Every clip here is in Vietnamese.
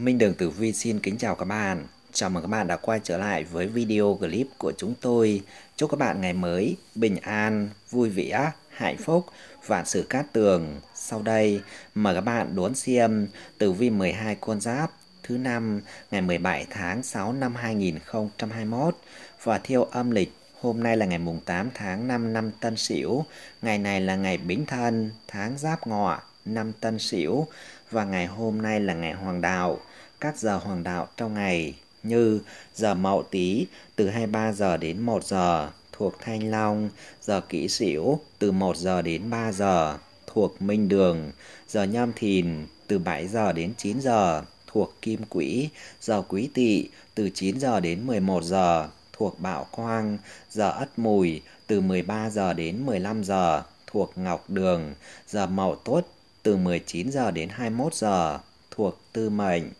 Minh Đường Tử Vi xin kính chào các bạn. Chào mừng các bạn đã quay trở lại với video clip của chúng tôi. Chúc các bạn ngày mới bình an, vui vẻ, hạnh phúc, vạn sự cát tường. Sau đây, mời các bạn đón xem Tử Vi 12 con giáp thứ năm ngày 17 tháng 6 năm 2021 và theo âm lịch Hôm nay là ngày mùng 8 tháng 5 năm Tân Sửu, ngày này là ngày Bính Thân, tháng Giáp Ngọ, năm Tân Sửu và ngày hôm nay là ngày Hoàng Đạo các giờ hoàng đạo trong ngày như giờ Mậu Tý từ 23 giờ đến 1 giờ thuộc Thanh Long, giờ Kỷ Sửu từ 1 giờ đến 3 giờ thuộc Minh Đường, giờ Nhâm Thìn từ 7 giờ đến 9 giờ thuộc Kim Quỹ, giờ Quý Tỵ từ 9 giờ đến 11 giờ thuộc Bảo Quang, giờ Ất Mùi từ 13 giờ đến 15 giờ thuộc Ngọc Đường, giờ Mậu Tuất từ 19 giờ đến 21 giờ thuộc Tư Mệnh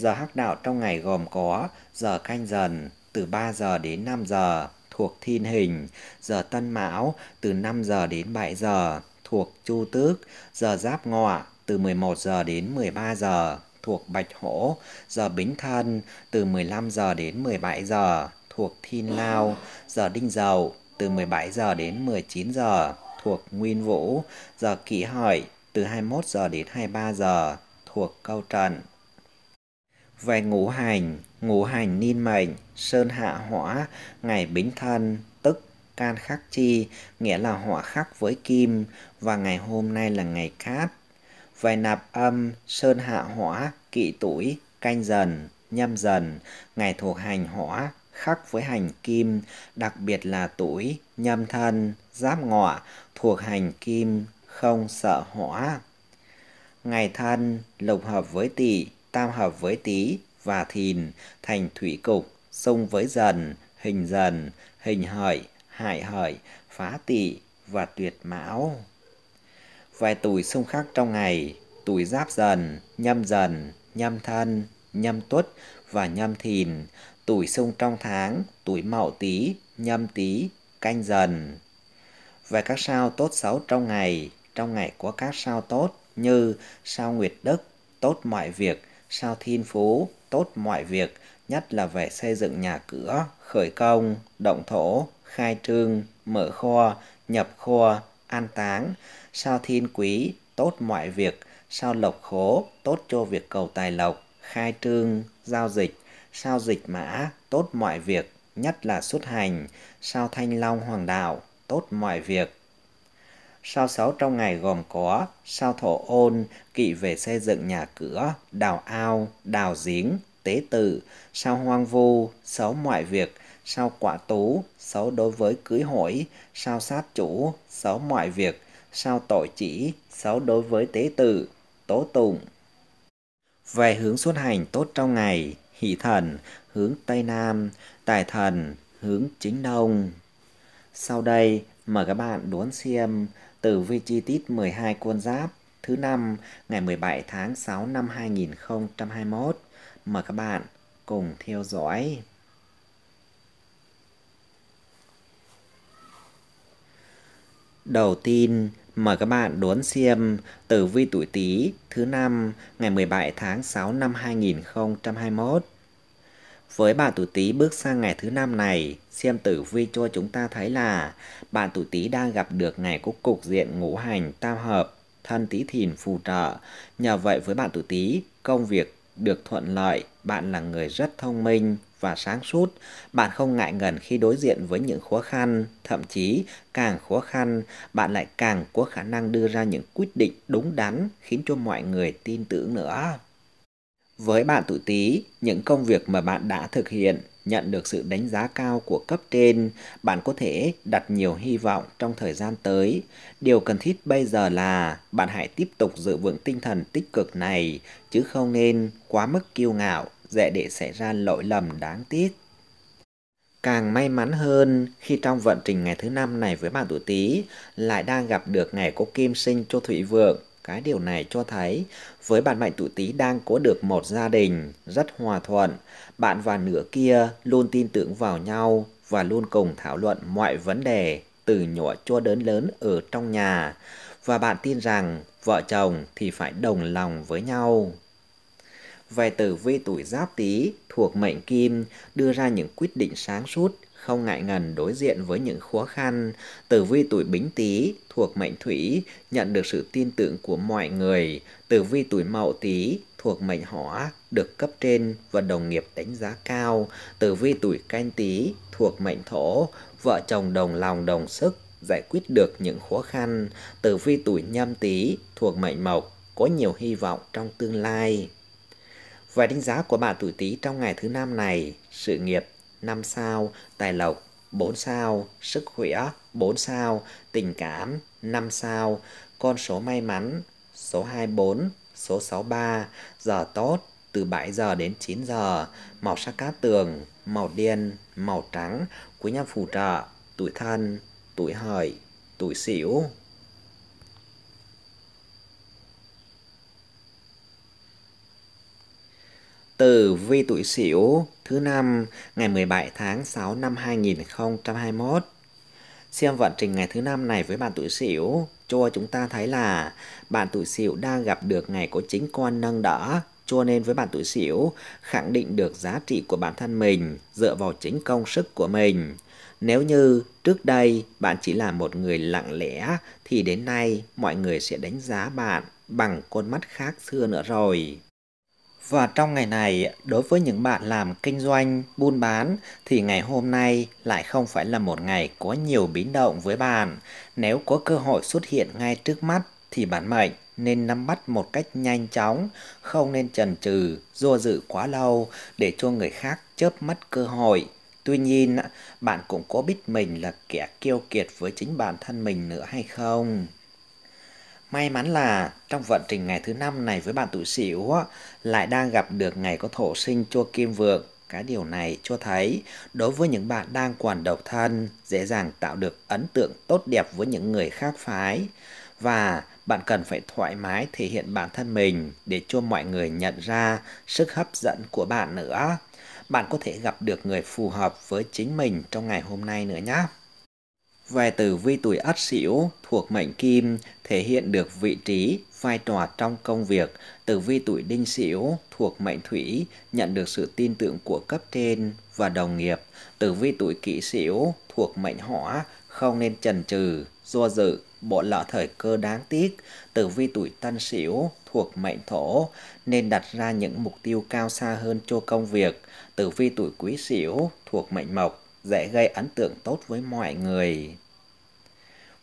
Giờ hắc đạo trong ngày gồm có giờ canh dần từ 3 giờ đến 5 giờ thuộc thiên hình, giờ tân mão từ 5 giờ đến 7 giờ thuộc chu tước, giờ giáp ngọ từ 11 giờ đến 13 giờ thuộc bạch hổ, giờ bính thân từ 15 giờ đến 17 giờ thuộc thiên lao, giờ đinh dậu từ 17 giờ đến 19 giờ thuộc nguyên vũ, giờ kỷ hợi từ 21 giờ đến 23 giờ thuộc câu trần về ngũ hành, ngũ hành niên mệnh, sơn hạ hỏa, ngày bính thân, tức can khắc chi, nghĩa là hỏa khắc với kim, và ngày hôm nay là ngày cát. Về nạp âm, sơn hạ hỏa, kỵ tuổi, canh dần, nhâm dần, ngày thuộc hành hỏa, khắc với hành kim, đặc biệt là tuổi, nhâm thân, giáp ngọ, thuộc hành kim, không sợ hỏa. Ngày thân, lục hợp với tỵ tam hợp với tý và thìn thành thủy cục, xung với dần, hình dần, hình hợi, hại hợi, phá tỵ và tuyệt mão. Vài tuổi xung khắc trong ngày, tuổi giáp dần, nhâm dần, nhâm thân, nhâm tuất và nhâm thìn, tuổi xung trong tháng, tuổi mậu tý, nhâm tý, canh dần. Về các sao tốt xấu trong ngày, trong ngày có các sao tốt như sao nguyệt đức, tốt mọi việc, sao thiên phú, tốt mọi việc, nhất là về xây dựng nhà cửa, khởi công, động thổ, khai trương, mở kho, nhập kho, an táng, sao thiên quý, tốt mọi việc, sao lộc khố, tốt cho việc cầu tài lộc, khai trương, giao dịch, sao dịch mã, tốt mọi việc, nhất là xuất hành, sao thanh long hoàng đạo, tốt mọi việc, Sao sáu trong ngày gồm có sao thổ ôn, kỵ về xây dựng nhà cửa, đào ao, đào giếng, tế tự, sao hoang vu, xấu mọi việc, sao quả tú, xấu đối với cưới hỏi, sao sát chủ, xấu mọi việc, sao tội chỉ, xấu đối với tế tự, tố tụng. Về hướng xuất hành tốt trong ngày, hỷ thần, hướng Tây Nam, tài thần, hướng chính Đông. Sau đây, mời các bạn đón xem Tử vi chi tiết 12 con giáp thứ năm ngày 17 tháng 6 năm 2021. Mời các bạn cùng theo dõi. Đầu tiên, mời các bạn đón xem tử vi tuổi Tý thứ năm ngày 17 tháng 6 năm 2021. Với bạn tuổi Tý bước sang ngày thứ năm này, xem tử vi cho chúng ta thấy là bạn tuổi Tý đang gặp được ngày có cục diện ngũ hành tam hợp, thân Tý Thìn phù trợ. Nhờ vậy với bạn tuổi Tý, công việc được thuận lợi, bạn là người rất thông minh và sáng suốt, bạn không ngại ngần khi đối diện với những khó khăn, thậm chí càng khó khăn, bạn lại càng có khả năng đưa ra những quyết định đúng đắn khiến cho mọi người tin tưởng nữa. Với bạn tuổi Tý, những công việc mà bạn đã thực hiện nhận được sự đánh giá cao của cấp trên, bạn có thể đặt nhiều hy vọng trong thời gian tới. Điều cần thiết bây giờ là bạn hãy tiếp tục giữ vững tinh thần tích cực này, chứ không nên quá mức kiêu ngạo, dễ để xảy ra lỗi lầm đáng tiếc. Càng may mắn hơn khi trong vận trình ngày thứ năm này với bạn tuổi Tý lại đang gặp được ngày có kim sinh cho Thủy Vượng cái điều này cho thấy với bạn mệnh tuổi Tý đang có được một gia đình rất hòa thuận, bạn và nửa kia luôn tin tưởng vào nhau và luôn cùng thảo luận mọi vấn đề từ nhỏ cho đến lớn ở trong nhà và bạn tin rằng vợ chồng thì phải đồng lòng với nhau. Về tử vi tuổi Giáp Tý thuộc mệnh Kim đưa ra những quyết định sáng suốt không ngại ngần đối diện với những khó khăn, tử vi tuổi bính tý thuộc mệnh thủy nhận được sự tin tưởng của mọi người, tử vi tuổi mậu tý thuộc mệnh hỏa được cấp trên và đồng nghiệp đánh giá cao, tử vi tuổi canh tý thuộc mệnh thổ, vợ chồng đồng lòng đồng sức giải quyết được những khó khăn, tử vi tuổi nhâm tý thuộc mệnh mộc có nhiều hy vọng trong tương lai. Và đánh giá của bạn tuổi Tý trong ngày thứ năm này, sự nghiệp 5 sao, tài lộc 4 sao, sức khỏe 4 sao, tình cảm 5 sao, con số may mắn số 24, số 63, giờ tốt từ 7 giờ đến 9 giờ, màu sắc cát tường, màu đen, màu trắng, quý nhân phù trợ, tuổi thân, tuổi hợi, tuổi sửu. Tử vi tuổi Sửu thứ năm ngày 17 tháng 6 năm 2021. Xem vận trình ngày thứ năm này với bạn tuổi Sửu cho chúng ta thấy là bạn tuổi Sửu đang gặp được ngày có chính con nâng đỡ cho nên với bạn tuổi Sửu khẳng định được giá trị của bản thân mình dựa vào chính công sức của mình. Nếu như trước đây bạn chỉ là một người lặng lẽ thì đến nay mọi người sẽ đánh giá bạn bằng con mắt khác xưa nữa rồi. Và trong ngày này, đối với những bạn làm kinh doanh, buôn bán thì ngày hôm nay lại không phải là một ngày có nhiều biến động với bạn. Nếu có cơ hội xuất hiện ngay trước mắt thì bạn mệnh nên nắm bắt một cách nhanh chóng, không nên chần chừ, do dự quá lâu để cho người khác chớp mất cơ hội. Tuy nhiên, bạn cũng có biết mình là kẻ kiêu kiệt với chính bản thân mình nữa hay không? May mắn là trong vận trình ngày thứ năm này với bạn tuổi Sửu lại đang gặp được ngày có thổ sinh cho kim vượng. Cái điều này cho thấy đối với những bạn đang còn độc thân dễ dàng tạo được ấn tượng tốt đẹp với những người khác phái và bạn cần phải thoải mái thể hiện bản thân mình để cho mọi người nhận ra sức hấp dẫn của bạn nữa. Bạn có thể gặp được người phù hợp với chính mình trong ngày hôm nay nữa nhé. Vài tử vi tuổi Ất Sửu thuộc mệnh Kim thể hiện được vị trí, vai trò trong công việc. Tử vi tuổi Đinh Sửu thuộc mệnh Thủy nhận được sự tin tưởng của cấp trên và đồng nghiệp. Tử vi tuổi Kỷ Sửu thuộc mệnh Hỏa không nên chần chừ, do dự, bộ lỡ thời cơ đáng tiếc. Tử vi tuổi Tân Sửu thuộc mệnh Thổ nên đặt ra những mục tiêu cao xa hơn cho công việc. Tử vi tuổi Quý Sửu thuộc mệnh Mộc dễ gây ấn tượng tốt với mọi người.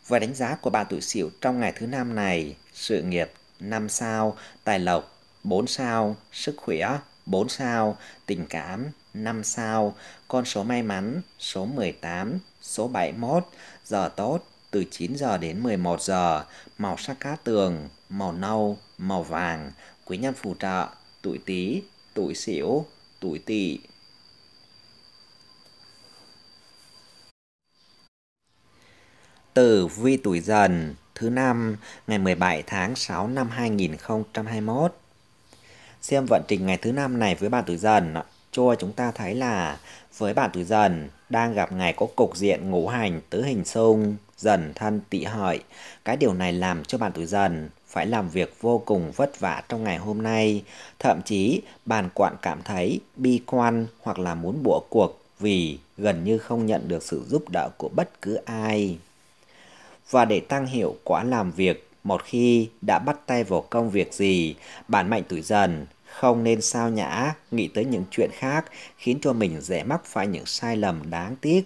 Và đánh giá của bà tuổi Sửu trong ngày thứ năm này, sự nghiệp 5 sao, tài lộc 4 sao, sức khỏe 4 sao, tình cảm 5 sao, con số may mắn số 18, số 71, giờ tốt từ 9 giờ đến 11 giờ, màu sắc cá tường, màu nâu, màu vàng, quý nhân phù trợ, tuổi Tý, tuổi Sửu, tuổi Tỵ. Tử vi tuổi dần thứ năm ngày 17 tháng 6 năm 2021. Xem vận trình ngày thứ năm này với bạn tuổi dần cho chúng ta thấy là với bạn tuổi dần đang gặp ngày có cục diện ngũ hành tứ hình xung dần thân tỵ hợi. Cái điều này làm cho bạn tuổi dần phải làm việc vô cùng vất vả trong ngày hôm nay. Thậm chí bạn quặn cảm thấy bi quan hoặc là muốn bỏ cuộc vì gần như không nhận được sự giúp đỡ của bất cứ ai và để tăng hiệu quả làm việc một khi đã bắt tay vào công việc gì bạn mạnh tuổi dần không nên sao nhã nghĩ tới những chuyện khác khiến cho mình dễ mắc phải những sai lầm đáng tiếc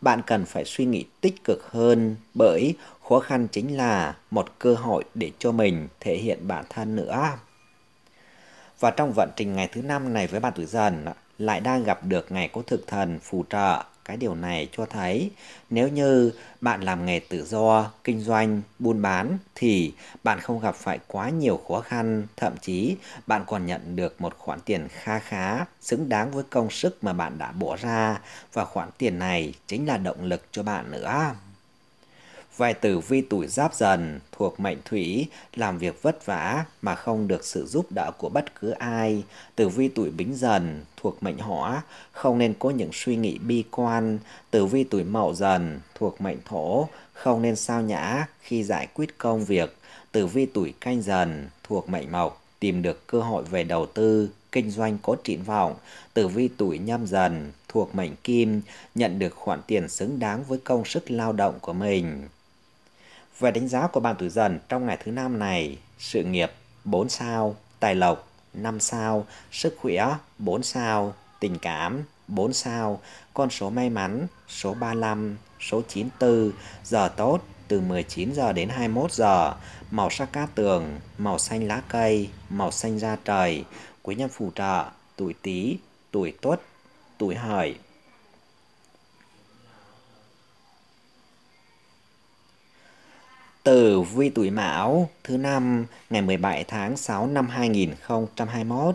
bạn cần phải suy nghĩ tích cực hơn bởi khó khăn chính là một cơ hội để cho mình thể hiện bản thân nữa và trong vận trình ngày thứ năm này với bạn tuổi dần lại đang gặp được ngày có thực thần phù trợ cái điều này cho thấy nếu như bạn làm nghề tự do, kinh doanh, buôn bán thì bạn không gặp phải quá nhiều khó khăn, thậm chí bạn còn nhận được một khoản tiền kha khá xứng đáng với công sức mà bạn đã bỏ ra và khoản tiền này chính là động lực cho bạn nữa. Vài tử vi tuổi giáp dần thuộc mệnh thủy, làm việc vất vả mà không được sự giúp đỡ của bất cứ ai. Tử vi tuổi bính dần thuộc mệnh hỏa, không nên có những suy nghĩ bi quan. Tử vi tuổi mậu dần thuộc mệnh thổ, không nên sao nhã khi giải quyết công việc. Tử vi tuổi canh dần thuộc mệnh mộc, tìm được cơ hội về đầu tư, kinh doanh có triển vọng. Tử vi tuổi nhâm dần thuộc mệnh kim, nhận được khoản tiền xứng đáng với công sức lao động của mình. Về đánh giá của bạn tuổi dần trong ngày thứ năm này, sự nghiệp 4 sao, tài lộc 5 sao, sức khỏe 4 sao, tình cảm 4 sao, con số may mắn số 35, số 94, giờ tốt từ 19 giờ đến 21 giờ, màu sắc cát tường, màu xanh lá cây, màu xanh da trời, quý nhân phù trợ, tuổi Tý, tuổi Tuất, tuổi Hợi. Tử vi tuổi Mão thứ năm ngày 17 tháng 6 năm 2021.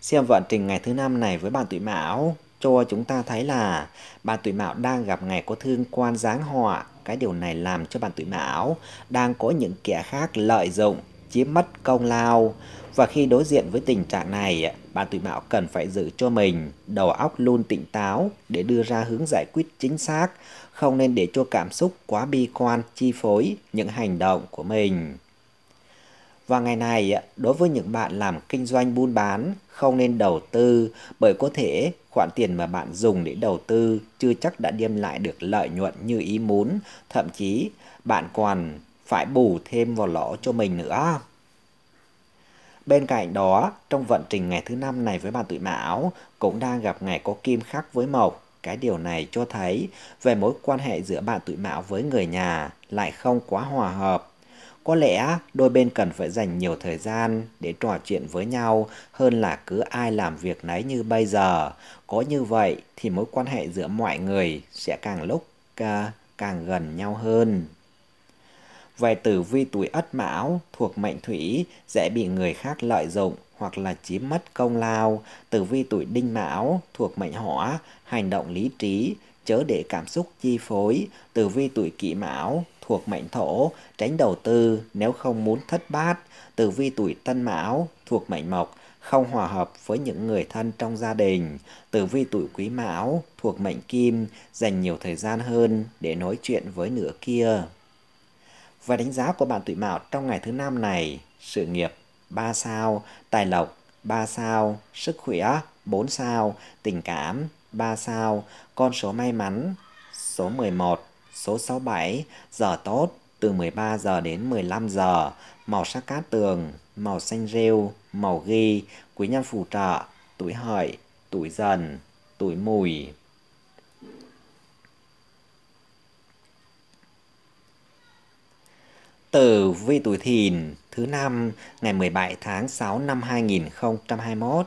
Xem vận trình ngày thứ năm này với bạn tuổi Mão cho chúng ta thấy là bạn tuổi Mão đang gặp ngày có thương quan giáng họa. Cái điều này làm cho bạn tuổi Mão đang có những kẻ khác lợi dụng, chiếm mất công lao. Và khi đối diện với tình trạng này, bạn tuổi Mão cần phải giữ cho mình đầu óc luôn tỉnh táo để đưa ra hướng giải quyết chính xác, không nên để cho cảm xúc quá bi quan chi phối những hành động của mình. Và ngày này, đối với những bạn làm kinh doanh buôn bán, không nên đầu tư bởi có thể khoản tiền mà bạn dùng để đầu tư chưa chắc đã đem lại được lợi nhuận như ý muốn, thậm chí bạn còn phải bù thêm vào lỗ cho mình nữa. Bên cạnh đó, trong vận trình ngày thứ năm này với bạn tuổi Mão cũng đang gặp ngày có kim khắc với Mộc cái điều này cho thấy về mối quan hệ giữa bạn tuổi mão với người nhà lại không quá hòa hợp. Có lẽ đôi bên cần phải dành nhiều thời gian để trò chuyện với nhau hơn là cứ ai làm việc nấy như bây giờ. Có như vậy thì mối quan hệ giữa mọi người sẽ càng lúc à, càng gần nhau hơn. Về tử vi tuổi ất mão thuộc mệnh thủy dễ bị người khác lợi dụng hoặc là chiếm mất công lao, tử vi tuổi đinh mão thuộc mệnh hỏa, hành động lý trí, chớ để cảm xúc chi phối, tử vi tuổi kỷ mão thuộc mệnh thổ, tránh đầu tư nếu không muốn thất bát, tử vi tuổi tân mão thuộc mệnh mộc, không hòa hợp với những người thân trong gia đình. Tử vi tuổi quý mão thuộc mệnh kim, dành nhiều thời gian hơn để nói chuyện với nửa kia. Và đánh giá của bạn tuổi mão trong ngày thứ năm này, sự nghiệp 3 sao, tài lộc 3 sao, sức khỏe 4 sao, tình cảm 3 sao, con số may mắn số 11, số 67, giờ tốt từ 13 giờ đến 15 giờ, màu sắc cát tường, màu xanh rêu, màu ghi, quý nhân phù trợ, tuổi hợi, tuổi dần, tuổi mùi. từ vi tuổi thìn thứ năm ngày 17 tháng 6 năm 2021.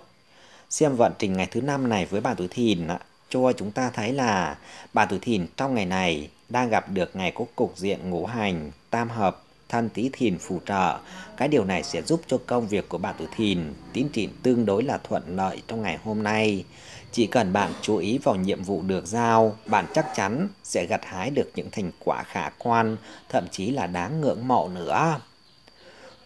Xem vận trình ngày thứ năm này với bà tuổi Thìn cho chúng ta thấy là bà tuổi Thìn trong ngày này đang gặp được ngày có cục diện ngũ hành tam hợp thân tí thìn phù trợ. Cái điều này sẽ giúp cho công việc của bạn tuổi thìn tiến triển tương đối là thuận lợi trong ngày hôm nay. Chỉ cần bạn chú ý vào nhiệm vụ được giao, bạn chắc chắn sẽ gặt hái được những thành quả khả quan, thậm chí là đáng ngưỡng mộ nữa.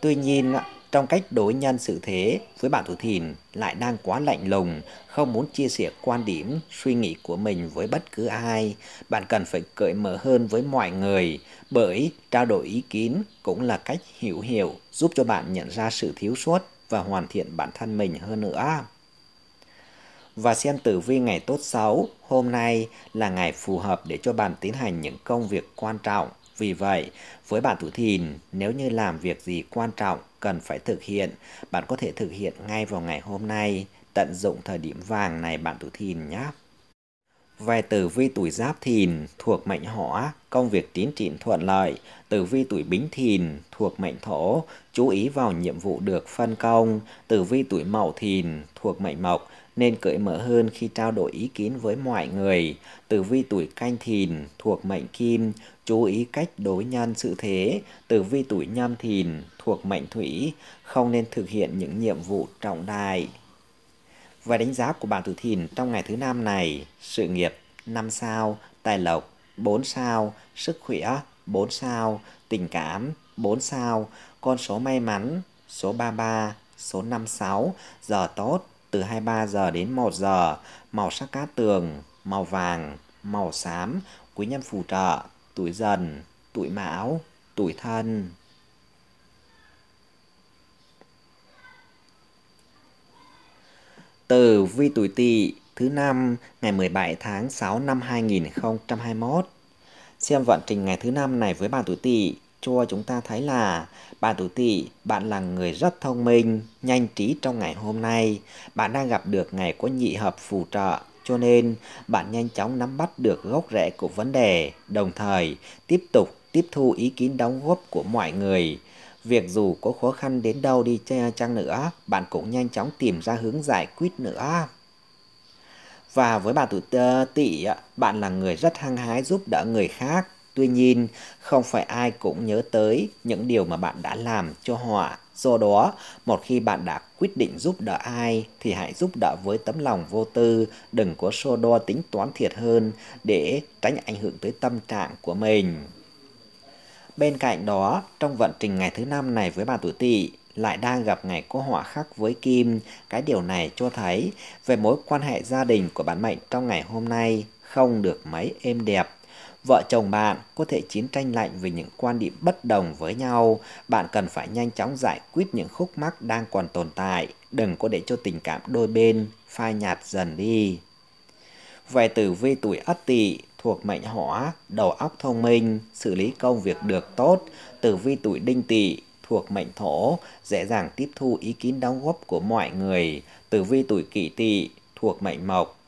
Tuy nhiên, trong cách đối nhân xử thế với bạn thủ thìn lại đang quá lạnh lùng, không muốn chia sẻ quan điểm, suy nghĩ của mình với bất cứ ai. Bạn cần phải cởi mở hơn với mọi người, bởi trao đổi ý kiến cũng là cách hiểu hiểu giúp cho bạn nhận ra sự thiếu sót và hoàn thiện bản thân mình hơn nữa. Và xem tử vi ngày tốt xấu hôm nay là ngày phù hợp để cho bạn tiến hành những công việc quan trọng vì vậy, với bạn tuổi thìn, nếu như làm việc gì quan trọng cần phải thực hiện, bạn có thể thực hiện ngay vào ngày hôm nay, tận dụng thời điểm vàng này bạn tuổi thìn nhé. Về tử vi tuổi giáp thìn thuộc mệnh hỏa, công việc tiến triển thuận lợi. Tử vi tuổi bính thìn thuộc mệnh thổ, chú ý vào nhiệm vụ được phân công. Tử vi tuổi mậu thìn thuộc mệnh mộc, nên cởi mở hơn khi trao đổi ý kiến với mọi người. Tử vi tuổi canh thìn thuộc mệnh kim, chú ý cách đối nhân sự thế. Tử vi tuổi nhâm thìn thuộc mệnh thủy, không nên thực hiện những nhiệm vụ trọng đại. Và đánh giá của bạn tử thìn trong ngày thứ năm này, sự nghiệp 5 sao, tài lộc 4 sao, sức khỏe 4 sao, tình cảm 4 sao, con số may mắn số 33, số 56, giờ tốt từ 23 giờ đến 1 giờ, màu sắc cát tường, màu vàng, màu xám, quý nhân phù trợ, tuổi dần, tuổi mão, tuổi thân. Từ vi tuổi tỵ thứ năm ngày 17 tháng 6 năm 2021. Xem vận trình ngày thứ năm này với bạn tuổi tỵ cho chúng ta thấy là bạn tuổi tỵ, bạn là người rất thông minh, nhanh trí trong ngày hôm nay. Bạn đang gặp được ngày có nhị hợp phù trợ, cho nên bạn nhanh chóng nắm bắt được gốc rễ của vấn đề, đồng thời tiếp tục tiếp thu ý kiến đóng góp của mọi người. Việc dù có khó khăn đến đâu đi chăng nữa, bạn cũng nhanh chóng tìm ra hướng giải quyết nữa. Và với bà tuổi tỵ, bạn là người rất hăng hái giúp đỡ người khác Tuy nhiên, không phải ai cũng nhớ tới những điều mà bạn đã làm cho họ. Do đó, một khi bạn đã quyết định giúp đỡ ai thì hãy giúp đỡ với tấm lòng vô tư, đừng có so đo tính toán thiệt hơn để tránh ảnh hưởng tới tâm trạng của mình. Bên cạnh đó, trong vận trình ngày thứ năm này với bà tuổi tỵ lại đang gặp ngày có họa khắc với Kim, cái điều này cho thấy về mối quan hệ gia đình của bạn mệnh trong ngày hôm nay không được mấy êm đẹp vợ chồng bạn có thể chiến tranh lạnh về những quan điểm bất đồng với nhau, bạn cần phải nhanh chóng giải quyết những khúc mắc đang còn tồn tại, đừng có để cho tình cảm đôi bên phai nhạt dần đi. Về tử vi tuổi Ất Tỵ thuộc mệnh Hỏa, đầu óc thông minh, xử lý công việc được tốt, tử vi tuổi Đinh Tỵ thuộc mệnh Thổ, dễ dàng tiếp thu ý kiến đóng góp của mọi người, tử vi tuổi Kỷ Tỵ thuộc mệnh Mộc,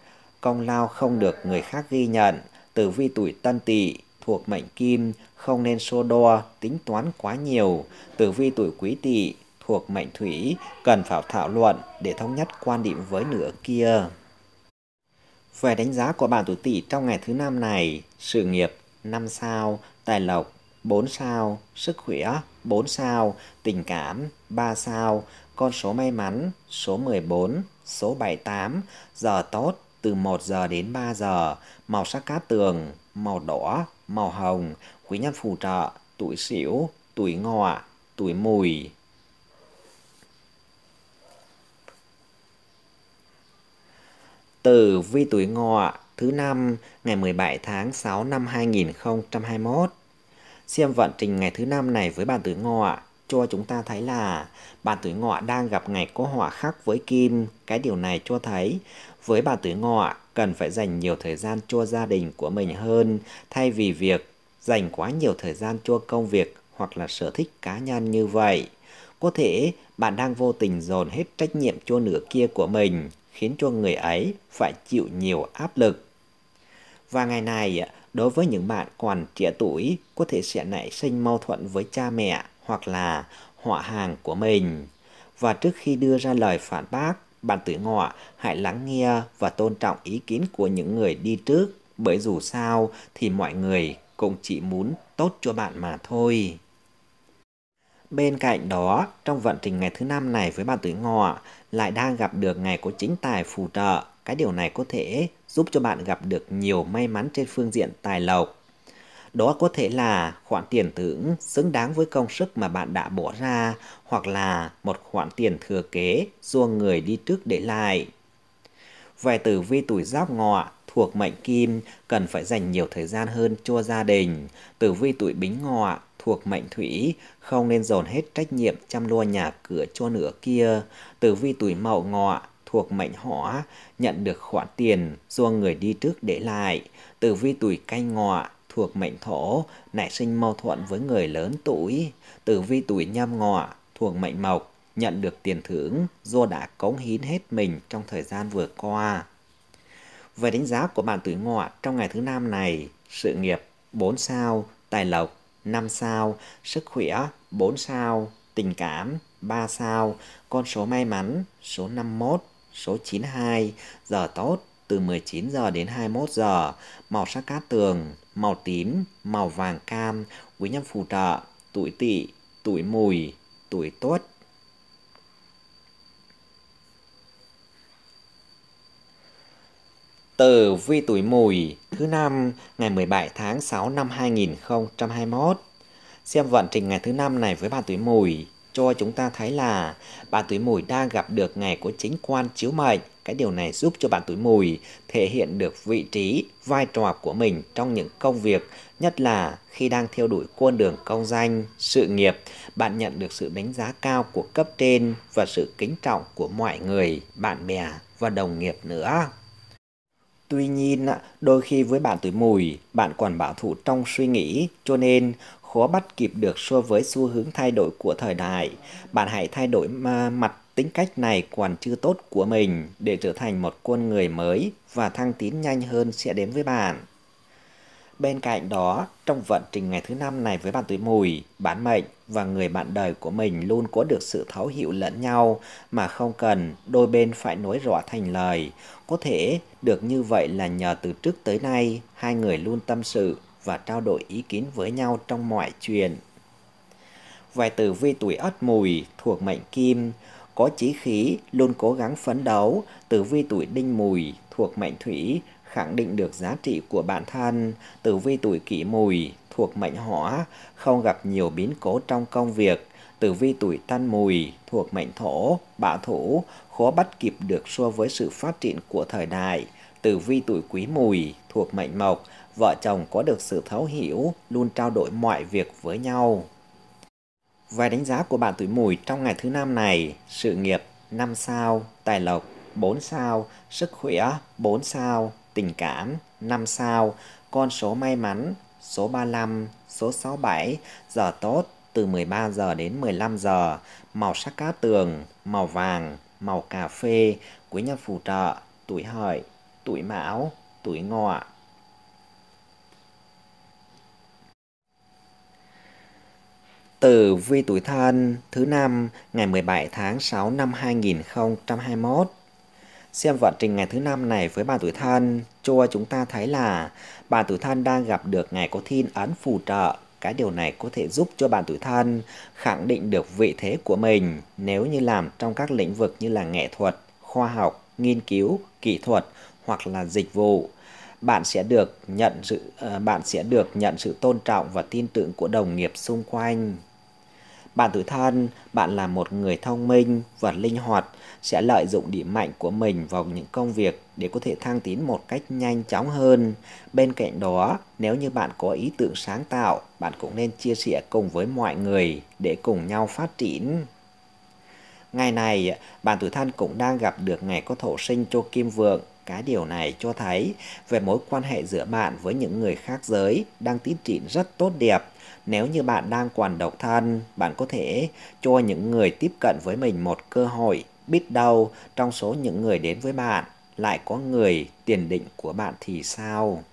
công lao không được người khác ghi nhận, tử vi tuổi tân tỵ thuộc mệnh kim không nên so đo tính toán quá nhiều tử vi tuổi quý tỵ thuộc mệnh thủy cần phải thảo luận để thống nhất quan điểm với nửa kia về đánh giá của bạn tuổi tỵ trong ngày thứ năm này sự nghiệp 5 sao tài lộc 4 sao sức khỏe 4 sao tình cảm 3 sao con số may mắn số 14 số 78 giờ tốt từ 1 giờ đến 3 giờ, màu sắc cát tường, màu đỏ, màu hồng, quý nhân phù trợ, tuổi xỉu, tuổi ngọ, tuổi mùi. từ vi tuổi ngọ thứ năm ngày 17 tháng 6 năm 2021. Xem vận trình ngày thứ năm này với bạn tuổi ngọ cho chúng ta thấy là bạn tuổi ngọ đang gặp ngày có hỏa khắc với kim. Cái điều này cho thấy với bà Tứ Ngọ, cần phải dành nhiều thời gian cho gia đình của mình hơn thay vì việc dành quá nhiều thời gian cho công việc hoặc là sở thích cá nhân như vậy. Có thể bạn đang vô tình dồn hết trách nhiệm cho nửa kia của mình, khiến cho người ấy phải chịu nhiều áp lực. Và ngày này, đối với những bạn còn trẻ tuổi, có thể sẽ nảy sinh mâu thuẫn với cha mẹ hoặc là họ hàng của mình. Và trước khi đưa ra lời phản bác, bạn tuổi ngọ hãy lắng nghe và tôn trọng ý kiến của những người đi trước, bởi dù sao thì mọi người cũng chỉ muốn tốt cho bạn mà thôi. Bên cạnh đó, trong vận trình ngày thứ năm này với bạn tuổi ngọ lại đang gặp được ngày có chính tài phù trợ. Cái điều này có thể giúp cho bạn gặp được nhiều may mắn trên phương diện tài lộc đó có thể là khoản tiền thưởng xứng đáng với công sức mà bạn đã bỏ ra hoặc là một khoản tiền thừa kế do người đi trước để lại. Về tử vi tuổi giáp ngọ thuộc mệnh kim cần phải dành nhiều thời gian hơn cho gia đình. Tử vi tuổi bính ngọ thuộc mệnh thủy không nên dồn hết trách nhiệm chăm lo nhà cửa cho nửa kia. Tử vi tuổi mậu ngọ thuộc mệnh hỏa nhận được khoản tiền do người đi trước để lại. Tử vi tuổi canh ngọ thuộc mệnh thổ, nảy sinh mâu thuẫn với người lớn tuổi. Tử vi tuổi nhâm ngọ, thuộc mệnh mộc, nhận được tiền thưởng do đã cống hiến hết mình trong thời gian vừa qua. Về đánh giá của bạn tuổi ngọ trong ngày thứ năm này, sự nghiệp 4 sao, tài lộc 5 sao, sức khỏe 4 sao, tình cảm 3 sao, con số may mắn số 51, số 92, giờ tốt từ 19 giờ đến 21 giờ, màu sắc cát tường, màu tím, màu vàng cam, quý nhân phù trợ, tuổi tỵ, tuổi mùi, tuổi tuất. Tử vi tuổi mùi thứ năm ngày 17 tháng 6 năm 2021. Xem vận trình ngày thứ năm này với bạn tuổi mùi cho chúng ta thấy là bạn tuổi mùi đang gặp được ngày của chính quan chiếu mệnh cái điều này giúp cho bạn tuổi mùi thể hiện được vị trí, vai trò của mình trong những công việc, nhất là khi đang theo đuổi con đường công danh, sự nghiệp, bạn nhận được sự đánh giá cao của cấp trên và sự kính trọng của mọi người, bạn bè và đồng nghiệp nữa. Tuy nhiên, đôi khi với bạn tuổi mùi, bạn còn bảo thủ trong suy nghĩ, cho nên khó bắt kịp được so với xu hướng thay đổi của thời đại. Bạn hãy thay đổi mặt tính cách này còn chưa tốt của mình để trở thành một con người mới và thăng tiến nhanh hơn sẽ đến với bạn. Bên cạnh đó, trong vận trình ngày thứ năm này với bạn tuổi mùi, bản mệnh và người bạn đời của mình luôn có được sự thấu hiểu lẫn nhau mà không cần đôi bên phải nói rõ thành lời. Có thể được như vậy là nhờ từ trước tới nay hai người luôn tâm sự và trao đổi ý kiến với nhau trong mọi chuyện. Vài từ vi tuổi ất mùi thuộc mệnh kim có chí khí, luôn cố gắng phấn đấu, tử vi tuổi đinh mùi thuộc mệnh thủy, khẳng định được giá trị của bản thân, tử vi tuổi kỷ mùi thuộc mệnh hỏa, không gặp nhiều biến cố trong công việc, tử vi tuổi tân mùi thuộc mệnh thổ, bạo thủ, khó bắt kịp được so với sự phát triển của thời đại, tử vi tuổi quý mùi thuộc mệnh mộc, vợ chồng có được sự thấu hiểu, luôn trao đổi mọi việc với nhau. Vài đánh giá của bạn tuổi mùi trong ngày thứ năm này, sự nghiệp 5 sao, tài lộc 4 sao, sức khỏe 4 sao, tình cảm 5 sao, con số may mắn số 35, số 67, giờ tốt từ 13 giờ đến 15 giờ, màu sắc cá tường, màu vàng, màu cà phê, quý nhân phù trợ, tuổi hợi, tuổi mão, tuổi ngọ. từ vi tuổi thân thứ năm ngày 17 tháng 6 năm 2021 Xem vận trình ngày thứ năm này với bà tuổi thân cho chúng ta thấy là bà tuổi thân đang gặp được ngày có thiên ấn phù trợ cái điều này có thể giúp cho bạn tuổi thân khẳng định được vị thế của mình nếu như làm trong các lĩnh vực như là nghệ thuật, khoa học, nghiên cứu, kỹ thuật hoặc là dịch vụ. Bạn sẽ được nhận sự ờ, bạn sẽ được nhận sự tôn trọng và tin tưởng của đồng nghiệp xung quanh. Bạn tự thân, bạn là một người thông minh và linh hoạt, sẽ lợi dụng điểm mạnh của mình vào những công việc để có thể thăng tiến một cách nhanh chóng hơn. Bên cạnh đó, nếu như bạn có ý tưởng sáng tạo, bạn cũng nên chia sẻ cùng với mọi người để cùng nhau phát triển. Ngày này, bạn tuổi thân cũng đang gặp được ngày có thổ sinh cho kim vượng. Cái điều này cho thấy về mối quan hệ giữa bạn với những người khác giới đang tiến triển rất tốt đẹp nếu như bạn đang còn độc thân, bạn có thể cho những người tiếp cận với mình một cơ hội, biết đâu trong số những người đến với bạn lại có người tiền định của bạn thì sao?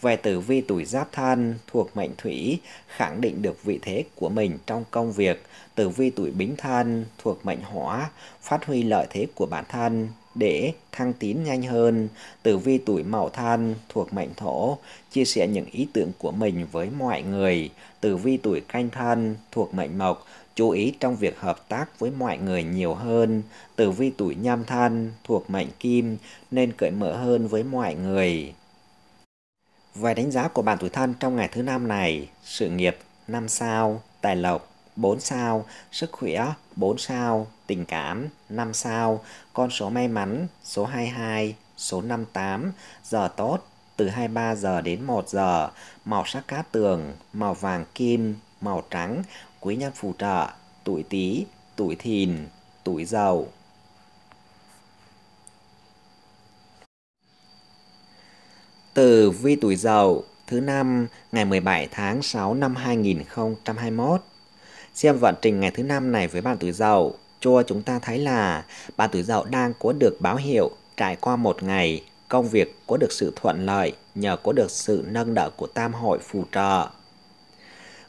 Về tử vi tuổi giáp thân thuộc mệnh thủy khẳng định được vị thế của mình trong công việc, tử vi tuổi bính thân thuộc mệnh hỏa phát huy lợi thế của bản thân để thăng tiến nhanh hơn. Tử vi tuổi mậu thân thuộc mệnh thổ, chia sẻ những ý tưởng của mình với mọi người. Tử vi tuổi canh thân thuộc mệnh mộc, chú ý trong việc hợp tác với mọi người nhiều hơn. Tử vi tuổi nhâm thân thuộc mệnh kim nên cởi mở hơn với mọi người. Vài đánh giá của bạn tuổi thân trong ngày thứ năm này, sự nghiệp 5 sao, tài lộc 4 sao, sức khỏe 4 sao, tình cảm 5 sao, con số may mắn số 22, số 58, giờ tốt từ 23 giờ đến 1 giờ, màu sắc cát tường, màu vàng kim, màu trắng, quý nhân phù trợ, tuổi Tý, tuổi Thìn, tuổi Dậu. Từ vi tuổi Dậu thứ năm ngày 17 tháng 6 năm 2021 Xem vận trình ngày thứ năm này với bạn tuổi Dậu cho chúng ta thấy là bạn tuổi Dậu đang có được báo hiệu trải qua một ngày công việc có được sự thuận lợi nhờ có được sự nâng đỡ của tam hội phù trợ.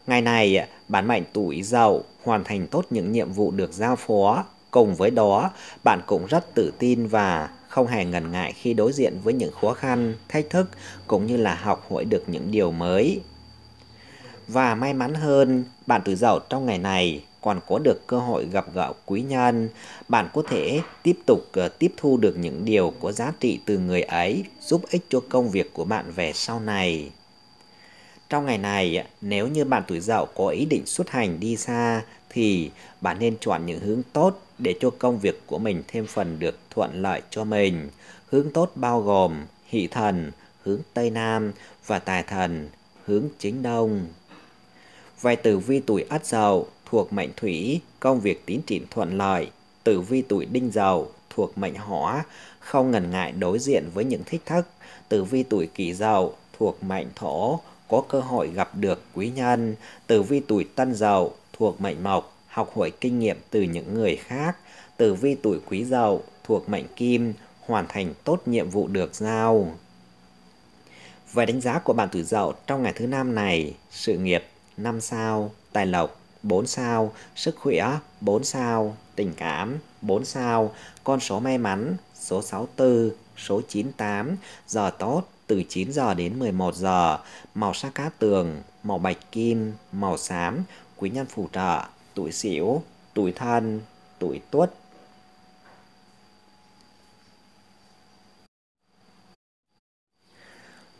Ngày này, bạn mệnh tuổi Dậu hoàn thành tốt những nhiệm vụ được giao phó, cùng với đó, bạn cũng rất tự tin và không hề ngần ngại khi đối diện với những khó khăn, thách thức cũng như là học hỏi được những điều mới và may mắn hơn, bạn tuổi dậu trong ngày này còn có được cơ hội gặp gỡ quý nhân, bạn có thể tiếp tục ờ, tiếp thu được những điều có giá trị từ người ấy, giúp ích cho công việc của bạn về sau này. Trong ngày này, nếu như bạn tuổi dậu có ý định xuất hành đi xa thì bạn nên chọn những hướng tốt để cho công việc của mình thêm phần được thuận lợi cho mình. Hướng tốt bao gồm hỷ thần, hướng Tây Nam và tài thần, hướng Chính Đông. Vài tử vi tuổi ất dậu thuộc mệnh thủy, công việc tiến triển thuận lợi. Tử vi tuổi đinh dậu thuộc mệnh hỏa, không ngần ngại đối diện với những thách thức. Tử vi tuổi kỷ dậu thuộc mệnh thổ, có cơ hội gặp được quý nhân. Tử vi tuổi tân dậu thuộc mệnh mộc, học hỏi kinh nghiệm từ những người khác. Tử vi tuổi quý dậu thuộc mệnh kim, hoàn thành tốt nhiệm vụ được giao. Về đánh giá của bạn tuổi dậu trong ngày thứ năm này, sự nghiệp 5 sao, tài lộc 4 sao, sức khỏe 4 sao, tình cảm 4 sao, con số may mắn số 64, số 98, giờ tốt từ 9 giờ đến 11 giờ, màu sắc cát tường, màu bạch kim, màu xám, quý nhân phù trợ, tuổi sửu, tuổi thân, tuổi tuất.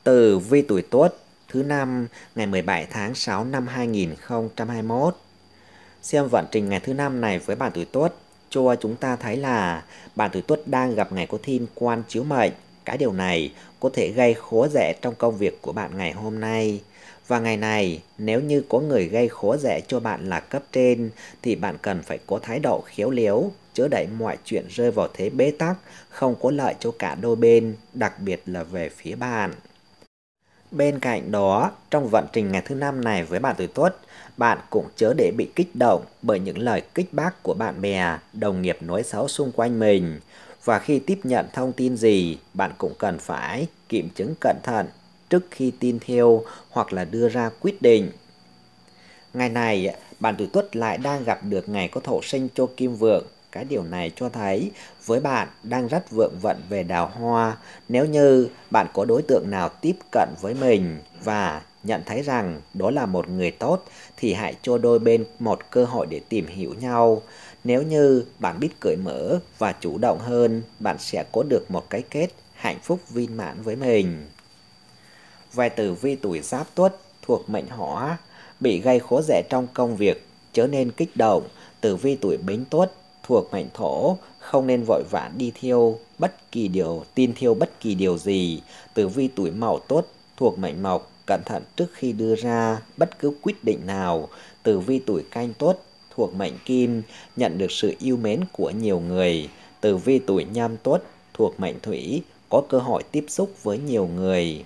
từ vi tuổi tuất thứ năm ngày 17 tháng 6 năm 2021. Xem vận trình ngày thứ năm này với bạn tuổi Tuất cho chúng ta thấy là bạn tuổi Tuất đang gặp ngày có thiên quan chiếu mệnh. Cái điều này có thể gây khó dễ trong công việc của bạn ngày hôm nay. Và ngày này, nếu như có người gây khó dễ cho bạn là cấp trên, thì bạn cần phải có thái độ khéo léo, chớ đẩy mọi chuyện rơi vào thế bế tắc, không có lợi cho cả đôi bên, đặc biệt là về phía bạn. Bên cạnh đó, trong vận trình ngày thứ năm này với bạn tuổi tuất, bạn cũng chớ để bị kích động bởi những lời kích bác của bạn bè, đồng nghiệp nói xấu xung quanh mình. Và khi tiếp nhận thông tin gì, bạn cũng cần phải kiểm chứng cẩn thận trước khi tin theo hoặc là đưa ra quyết định. Ngày này, bạn tuổi tuất lại đang gặp được ngày có thổ sinh cho kim vượng cái điều này cho thấy với bạn đang rất vượng vận về đào hoa nếu như bạn có đối tượng nào tiếp cận với mình và nhận thấy rằng đó là một người tốt thì hãy cho đôi bên một cơ hội để tìm hiểu nhau. Nếu như bạn biết cởi mở và chủ động hơn, bạn sẽ có được một cái kết hạnh phúc viên mãn với mình. Về tử vi tuổi giáp tuất thuộc mệnh hỏa, bị gây khó dễ trong công việc, trở nên kích động, tử vi tuổi bính tuất thuộc mệnh thổ, không nên vội vã đi thiêu bất kỳ điều, tin thiêu bất kỳ điều gì. Tử vi tuổi mậu tốt thuộc mệnh mộc, cẩn thận trước khi đưa ra bất cứ quyết định nào. Tử vi tuổi canh tốt thuộc mệnh kim, nhận được sự yêu mến của nhiều người. Tử vi tuổi nhâm tốt thuộc mệnh thủy, có cơ hội tiếp xúc với nhiều người.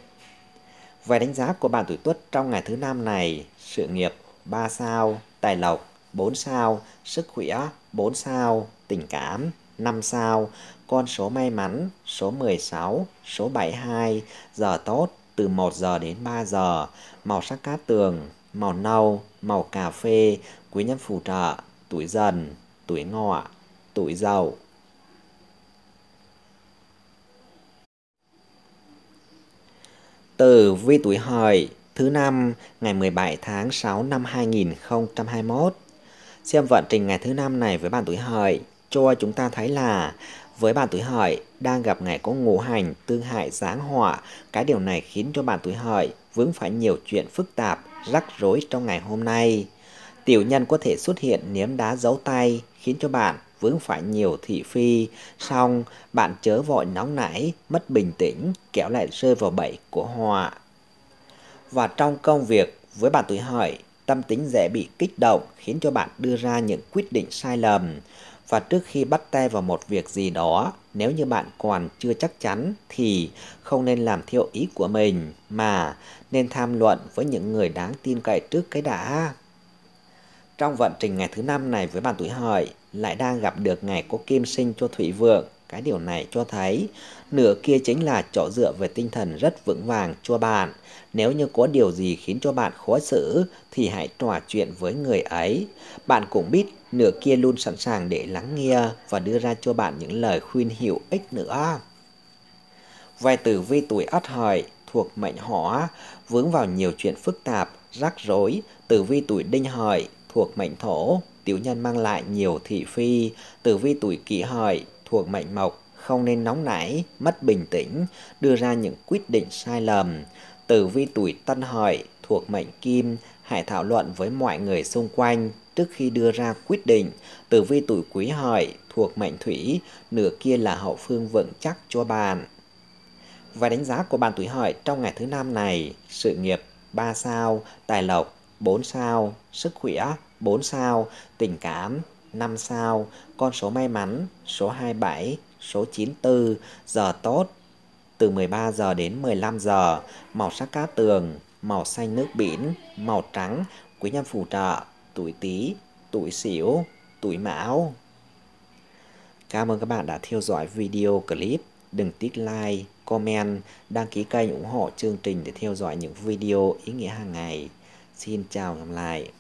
Về đánh giá của bạn tuổi Tuất trong ngày thứ năm này, sự nghiệp 3 sao, tài lộc 4 sao, sức khỏe 4 sao, tình cảm 5 sao, con số may mắn số 16, số 72, giờ tốt từ 1 giờ đến 3 giờ, màu sắc cát tường, màu nâu, màu cà phê, quý nhân phù trợ, tuổi dần, tuổi ngọ, tuổi dậu. từ vi tuổi hợi thứ năm ngày 17 tháng 6 năm 2021 Xem vận trình ngày thứ năm này với bạn tuổi hợi cho chúng ta thấy là với bạn tuổi hợi đang gặp ngày có ngũ hành tương hại giáng họa, cái điều này khiến cho bạn tuổi hợi vướng phải nhiều chuyện phức tạp, rắc rối trong ngày hôm nay. Tiểu nhân có thể xuất hiện niếm đá giấu tay khiến cho bạn vướng phải nhiều thị phi, xong bạn chớ vội nóng nảy, mất bình tĩnh, kéo lại rơi vào bẫy của họa. Và trong công việc với bạn tuổi hợi tâm tính dễ bị kích động khiến cho bạn đưa ra những quyết định sai lầm. Và trước khi bắt tay vào một việc gì đó, nếu như bạn còn chưa chắc chắn thì không nên làm theo ý của mình mà nên tham luận với những người đáng tin cậy trước cái đã. Trong vận trình ngày thứ năm này với bạn tuổi hợi lại đang gặp được ngày có kim sinh cho thủy vượng. Cái điều này cho thấy nửa kia chính là chỗ dựa về tinh thần rất vững vàng cho bạn. Nếu như có điều gì khiến cho bạn khó xử thì hãy trò chuyện với người ấy. Bạn cũng biết nửa kia luôn sẵn sàng để lắng nghe và đưa ra cho bạn những lời khuyên hữu ích nữa. Vài tử vi tuổi ất hợi thuộc mệnh hỏa vướng vào nhiều chuyện phức tạp, rắc rối, tử vi tuổi đinh hợi thuộc mệnh thổ, tiểu nhân mang lại nhiều thị phi, tử vi tuổi kỷ hợi thuộc mệnh mộc không nên nóng nảy, mất bình tĩnh, đưa ra những quyết định sai lầm. Tử vi tuổi tân hợi thuộc mệnh kim, hãy thảo luận với mọi người xung quanh trước khi đưa ra quyết định. Tử vi tuổi quý hợi thuộc mệnh thủy, nửa kia là hậu phương vững chắc cho bạn. Và đánh giá của bạn tuổi hợi trong ngày thứ năm này, sự nghiệp 3 sao, tài lộc 4 sao, sức khỏe 4 sao, tình cảm 5 sao, con số may mắn số 27, số 94, giờ tốt từ 13 giờ đến 15 giờ, màu sắc cá tường, màu xanh nước biển, màu trắng, quý nhân phù trợ, tuổi Tý, tuổi Sửu, tuổi Mão. Cảm ơn các bạn đã theo dõi video clip. Đừng tích like, comment, đăng ký kênh ủng hộ chương trình để theo dõi những video ý nghĩa hàng ngày. Xin chào và gặp lại.